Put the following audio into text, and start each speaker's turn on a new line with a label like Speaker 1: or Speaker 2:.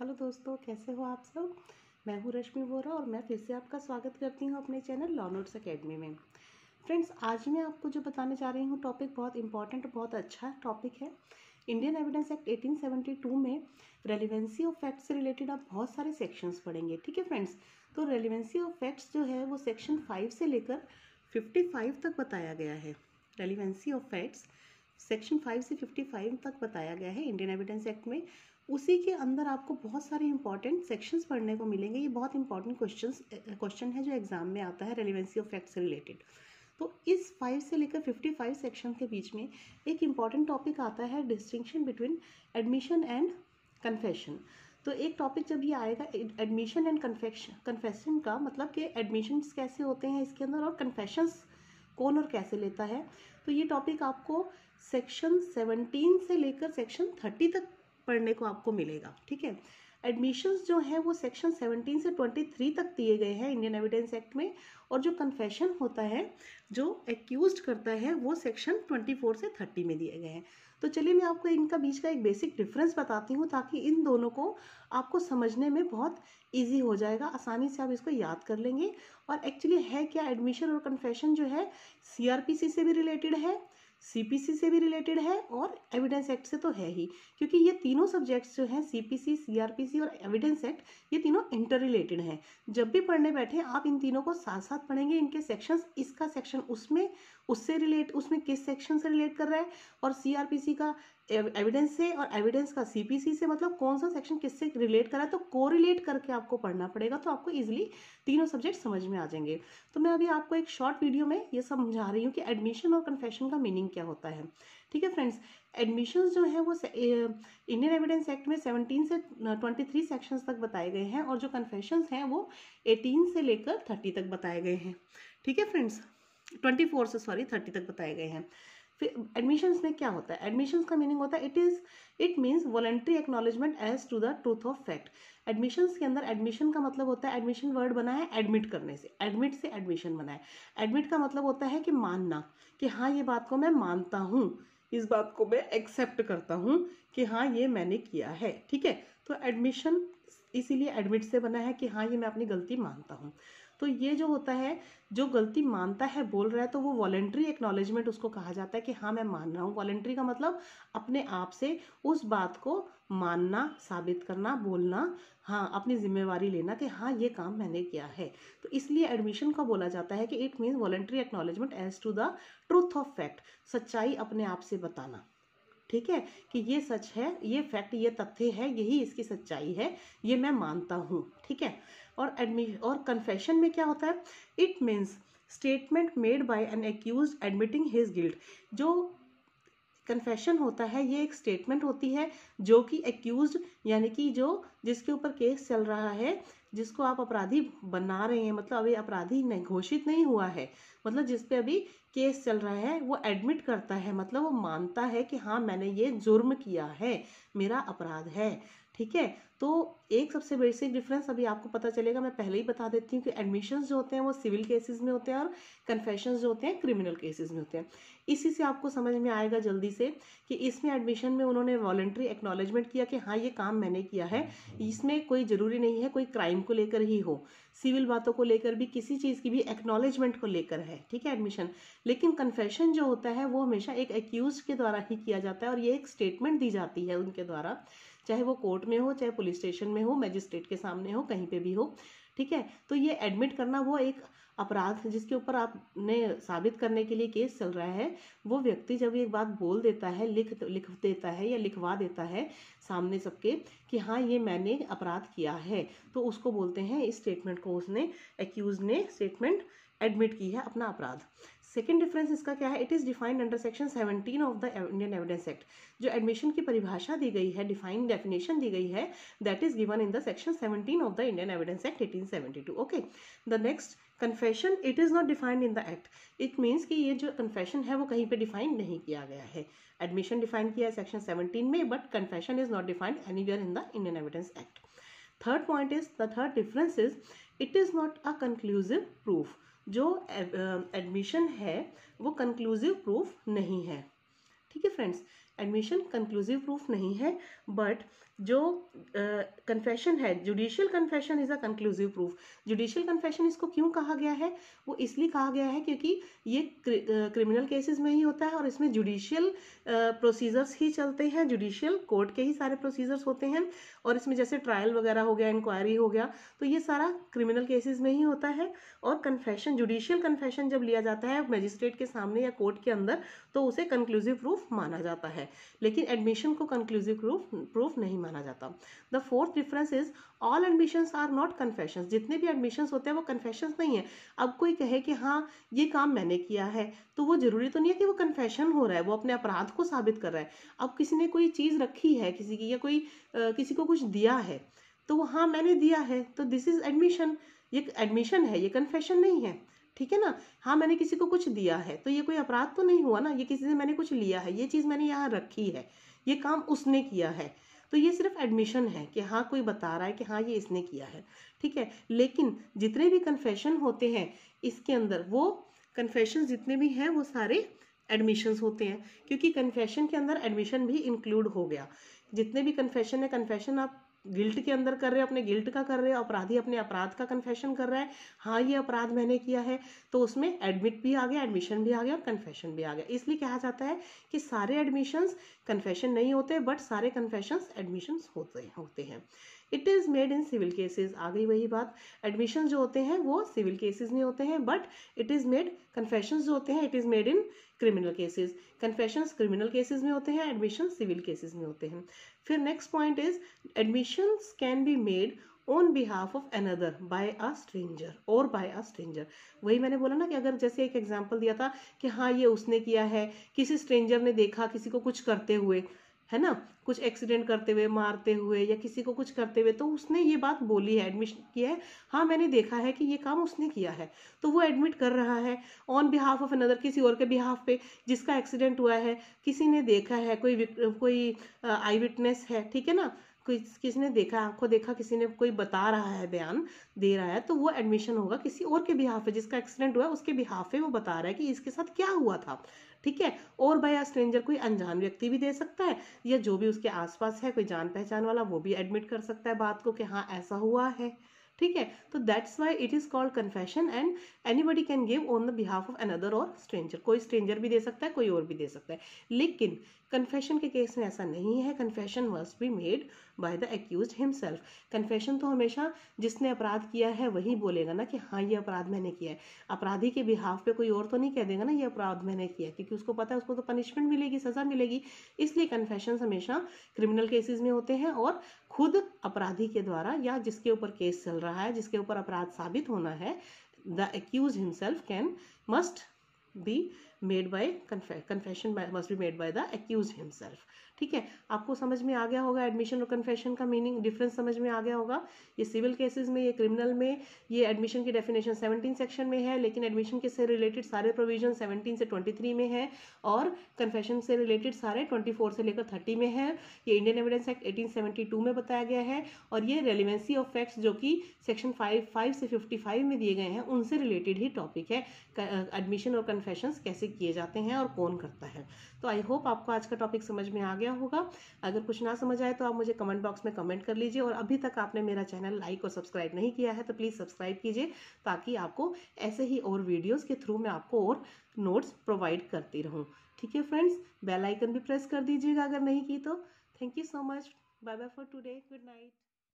Speaker 1: hello दोस्तों कैसे हो आप सब मैं हूँ रश्मि वोरा और मैं फिर से आपका स्वागत करती हूँ अपने चैनल लॉ नोट्स अकेडमी में फ्रेंड्स आज मैं आपको जो बताने जा रही हूँ टॉपिक बहुत इंपॉर्टेंट और बहुत अच्छा टॉपिक है इंडियन एविडेंस एक्ट 1872 में रेलिवेंसी ऑफ फैक्ट्स से रिलेटेड आप बहुत सारे सेक्शंस पढ़ेंगे ठीक है फ्रेंड्स तो रेलिवेंसी ऑफ फैक्ट्स जो है वो सेक्शन फाइव से लेकर फिफ्टी फाइव तक बताया गया है relevancy of facts section five से फिफ्टी फाइव तक बताया गया है इंडियन एविडेंस एक्ट में उसी के अंदर आपको बहुत सारे इंपॉर्टेंट सेक्शंस पढ़ने को मिलेंगे ये बहुत इंपॉर्टेंट क्वेश्चन क्वेश्चन है जो एग्जाम में आता है रेलिवेंसी ऑफ फैक्ट से रिलेटेड तो इस फाइव से लेकर फिफ्टी फाइव सेक्शन के बीच में एक इम्पॉर्टेंट टॉपिक आता है distinction between admission and confession तो एक टॉपिक जब ये आएगा एडमिशन एंड कन्फेक्शन कन्फेशन का मतलब कि एडमिशन्स कैसे होते हैं इसके अंदर और कन्फेशंस कौन और कैसे लेता है तो ये टॉपिक आपको सेक्शन सेवनटीन से लेकर सेक्शन थर्टी तक पढ़ने को आपको मिलेगा ठीक है एडमिशन्स जो है वो सेक्शन 17 से 23 तक दिए गए हैं इंडियन एविडेंस एक्ट में और जो कन्फेशन होता है जो एक्यूज करता है वो सेक्शन 24 से 30 में दिए गए हैं तो चलिए मैं आपको इनका बीच का एक बेसिक डिफरेंस बताती हूँ ताकि इन दोनों को आपको समझने में बहुत ईजी हो जाएगा आसानी से आप इसको याद कर लेंगे और एक्चुअली है क्या एडमिशन और कन्फेशन जो है सी से भी रिलेटेड है सीपीसी से भी रिलेटेड है और एविडेंस एक्ट से तो है ही क्योंकि ये तीनों सब्जेक्ट्स जो हैं सीपीसी सीआरपीसी और एविडेंस एक्ट ये तीनों इंटर रिलेटेड हैं जब भी पढ़ने बैठे आप इन तीनों को साथ साथ पढ़ेंगे इनके सेक्शंस इसका सेक्शन उसमें उससे रिलेट उसमें किस सेक्शन से रिलेट कर रहा है और सीआरपीसी का एविडेंस से और एविडेंस का सीपीसी से मतलब कौन सा सेक्शन किससे रिलेट कर रहा है तो को रिलेट करके आपको पढ़ना पड़ेगा तो आपको इजीली तीनों सब्जेक्ट समझ में आ जाएंगे तो मैं अभी आपको एक शॉर्ट वीडियो में ये समझा रही हूँ कि एडमिशन और कन्फेशन का मीनिंग क्या होता है ठीक है फ्रेंड्स एडमिशन जो है वो इंडियन एविडेंस एक्ट में सेवनटीन से ट्वेंटी थ्री सेक्शंस तक बताए गए हैं और जो कन्फेशन हैं वो एटीन से लेकर थर्टी तक बताए गए हैं ठीक है फ्रेंड्स ट्वेंटी फोर से सॉरी थर्टी तक बताए गए हैं फिर एडमिशन्स में क्या होता है एडमिशन्स का मीनिंग होता है it is it means voluntary acknowledgement as to the truth of fact admissions के अंदर एडमिशन का मतलब होता है एडमिशन वर्ड बना है एडमिट करने से एडमिट से एडमिशन बना है एडमिट का मतलब होता है कि मानना कि हाँ ये बात को मैं मानता हूँ इस बात को मैं एक्सेप्ट करता हूँ कि हाँ ये मैंने किया है ठीक है तो एडमिशन इसीलिए एडमिट से बना है कि हाँ ये मैं अपनी गलती मानता हूँ तो ये जो होता है जो गलती मानता है बोल रहा है तो वो वॉलेंट्री एक्नॉलेजमेंट उसको कहा जाता है कि हाँ मैं मान रहा हूँ वॉलेंट्री का मतलब अपने आप से उस बात को मानना साबित करना बोलना हाँ अपनी जिम्मेवारी लेना कि हाँ ये काम मैंने किया है तो इसलिए एडमिशन का बोला जाता है कि it means voluntary acknowledgement as to the truth of fact सच्चाई अपने आप से बताना ठीक है कि ये सच है ये फैक्ट ये तथ्य है यही इसकी सच्चाई है ये मैं मानता हूँ ठीक है और एडमि और कन्फेशन में क्या होता है it means statement made by an accused admitting his guilt जो कन्फेशन होता है ये एक स्टेटमेंट होती है जो कि एक्यूज यानी कि जो जिसके ऊपर केस चल रहा है जिसको आप अपराधी बना रहे हैं मतलब अभी अपराधी नहीं घोषित नहीं हुआ है मतलब जिस पे अभी केस चल रहा है वो एडमिट करता है मतलब वो मानता है कि हाँ मैंने ये जुर्म किया है मेरा अपराध है ठीक है तो एक सबसे बेसिक डिफरेंस अभी आपको पता चलेगा मैं पहले ही बता देती हूँ कि एडमिशन्स जो होते हैं वो सिविल केसेस में होते हैं और कन्फेशन जो होते हैं क्रिमिनल केसेस में होते हैं इसी से आपको समझ में आएगा जल्दी से कि इसमें एडमिशन में उन्होंने वॉल्ट्री एक्नॉलेजमेंट किया कि हाँ ये काम मैंने किया है इसमें कोई ज़रूरी नहीं है कोई क्राइम को लेकर ही हो सिविल बातों को लेकर भी किसी चीज़ की भी एक्नॉलेजमेंट को लेकर है ठीक है एडमिशन लेकिन कन्फेशन जो होता है वो हमेशा एक एक्यूज के द्वारा ही किया जाता है और ये एक स्टेटमेंट दी जाती है उनके द्वारा चाहे वो कोर्ट में हो चाहे पुलिस स्टेशन में हो मजिस्ट्रेट के सामने हो कहीं पे भी हो ठीक है तो ये एडमिट करना वो एक अपराध जिसके ऊपर आपने साबित करने के लिए केस चल रहा है वो व्यक्ति जब एक बात बोल देता है लिख लिख देता है या लिखवा देता है सामने सबके कि हाँ ये मैंने अपराध किया है तो उसको बोलते हैं इस स्टेटमेंट को उसने एक्यूज ने स्टेटमेंट एडमिट की है अपना अपराध सेकेंड डिफरेंस इसका क्या है it is defined under section seventeen of the Indian evidence act जो एडमिशन की परिभाषा दी गई है डिफाइंड डेफिनेशन दी गई है that is given in the section seventeen of the Indian evidence act eighteen seventy two okay the next confession it is not defined in the act it means कि ये जो कन्फेशन है वो कहीं पे डिफाइन नहीं किया गया है एडमिशन डिफाइन किया है सेक्शन 17 में but confession is not defined anywhere in the Indian evidence act third point is the third difference is it is not a conclusive proof जो एडमिशन है वो कंक्लूसिव प्रूफ नहीं है ठीक है फ्रेंड्स एडमिशन कंक्लूसिव प्रूफ नहीं है but जो कन्फेशन uh, है judicial confession is a conclusive proof judicial confession इसको क्यों कहा गया है वो इसलिए कहा गया है क्योंकि ये क्रिमिनल केसेस में ही होता है और इसमें जुडिशियल प्रोसीजर्स ही चलते हैं जुडिशियल कोर्ट के ही सारे प्रोसीजर्स होते हैं और इसमें जैसे ट्रायल वगैरह हो गया इंक्वायरी हो गया तो ये सारा क्रिमिनल केसेज में ही होता है और कन्फेशन जुडिशियल कन्फेशन जब लिया जाता है मजिस्ट्रेट के सामने या कोर्ट के अंदर तो उसे कंक्लूसिव प्रूफ माना जाता है है लेकिन एडमिशन को कंक्लूसिव प्रूफ प्रूफ नहीं माना जाता the fourth difference is all admissions are not confessions जितने भी एडमिशंस होते हैं वो कन्फेशंस नहीं है अब कोई कहे कि हाँ ये काम मैंने किया है तो वो जरूरी तो नहीं है कि वो कन्फेशन हो रहा है वो अपने अपराध को साबित कर रहा है अब किसी ने कोई चीज़ रखी है किसी की या कोई आ, किसी को कुछ दिया है तो वो हाँ मैंने दिया है तो दिस इज़ एडमिशन ये एडमिशन है ये कन्फेशन नहीं है ठीक है ना हाँ मैंने किसी को कुछ दिया है तो ये कोई अपराध तो नहीं हुआ ना ये किसी से मैंने कुछ लिया है ये चीज़ मैंने यहाँ रखी है ये काम उसने किया है तो ये सिर्फ एडमिशन है कि हाँ कोई बता रहा है कि हाँ ये इसने किया है ठीक है लेकिन जितने भी कन्फेशन होते हैं इसके अंदर वो कन्फेशन जितने भी हैं वो सारे एडमिशन्स होते हैं क्योंकि कन्फेशन के अंदर एडमिशन भी इंक्लूड हो गया जितने भी कन्फेशन है कन्फेशन आप गिल्ट के अंदर कर रहे हो अपने गिल्ट का कर रहे हो अपराधी अपने अपराध का कन्फेशन कर रहा है हाँ ये अपराध मैंने किया है तो उसमें एडमिट भी आ गया एडमिशन भी आ गया और कन्फेशन भी आ गया इसलिए कहा जाता है कि सारे एडमिशन्स कन्फेशन नहीं होते बट सारे कन्फेशंस एडमिशन्स होते होते हैं it is made in civil cases आ गई वही बात एडमिशन जो होते हैं वो सिविल केसेस में होते हैं but it is made confession जो होते हैं it is made in criminal cases confession criminal cases में होते हैं एडमिशन सिविल केसेस में होते हैं फिर next point is admission can be made on behalf of another by a stranger और बाय अ स्ट्रेंजर वही मैंने बोला ना कि अगर जैसे एक एग्जाम्पल दिया था कि हाँ ये उसने किया है किसी स्ट्रेंजर ने देखा किसी को कुछ करते हुए है ना कुछ एक्सीडेंट करते हुए मारते हुए या किसी को कुछ करते हुए तो उसने ये बात बोली है एडमिशन किया है हाँ मैंने देखा है कि ये काम उसने किया है तो वो एडमिट कर रहा है ऑन बिहाफ ऑफ अनदर किसी और के बिहाफ पे जिसका एक्सीडेंट हुआ है किसी ने देखा है कोई कोई आई विटनेस है ठीक है ना किस किसने देखा आंखों देखा किसी ने कोई बता रहा है बयान दे रहा है तो वो एडमिशन होगा किसी और के बिहाफ पे जिसका एक्सीडेंट हुआ है उसके बिहाफ पे वो बता रहा है कि इसके साथ क्या हुआ था ठीक है और आ स्ट्रेंजर कोई अनजान व्यक्ति भी दे सकता है या जो भी उसके आसपास है कोई जान पहचान वाला वो भी एडमिट कर सकता है बात को कि हाँ ऐसा हुआ है ठीक है तो that's why it is called confession and anybody can give on the behalf of another और स्ट्रेंजर कोई स्ट्रेंजर भी दे सकता है कोई और भी दे सकता है लेकिन कन्फेशन के केस में ऐसा नहीं है confession must be made by the accused himself confession तो हमेशा जिसने अपराध किया है वही बोलेगा ना कि हाँ ये अपराध मैंने किया है अपराधी के बिहाफ पे कोई और तो नहीं कह देगा ना ये अपराध मैंने किया क्योंकि उसको पता है उसको तो पनिशमेंट मिलेगी सज़ा मिलेगी इसलिए कन्फेशन हमेशा क्रिमिनल केसेज में होते हैं और खुद अपराधी के द्वारा या जिसके ऊपर केस चल रहा है जिसके ऊपर अपराध साबित होना है the accused himself can must be made by confession must be made by the accused himself ठीक है आपको समझ में आ गया होगा एडमिशन और कन्फेशन का मीनिंग डिफरेंस समझ में आ गया होगा ये सिविल केसेस में ये क्रिमिनल में ये एडमिशन की डेफिनेशन 17 सेक्शन में है लेकिन एडमिशन के से रिलेटेड सारे प्रोविजन 17 से 23 में है और कन्फेशन से रिलेटेड सारे 24 से लेकर 30 में है ये इंडियन एविडेंस एक्ट एटीन में बताया गया है और ये रेलिवेंसी ऑफ फैक्ट्स जो कि सेक्शन फाइव फाइव से फिफ्टी में दिए गए हैं उनसे रिलेटेड ही टॉपिक है एडमिशन और कन्फेशन कैसे किए जाते हैं और कौन करता है तो आई होप आपको आज का टॉपिक समझ में आ गया होगा अगर कुछ ना समझ आए तो आप मुझे कमेंट बॉक्स में कमेंट कर लीजिए और अभी तक आपने मेरा चैनल लाइक और सब्सक्राइब नहीं किया है तो प्लीज़ सब्सक्राइब कीजिए ताकि आपको ऐसे ही और वीडियोज़ के थ्रू मैं आपको और नोट्स प्रोवाइड करती रहूँ ठीक है फ्रेंड्स बेलाइकन भी प्रेस कर दीजिएगा अगर नहीं की तो thank you so much bye bye for today good night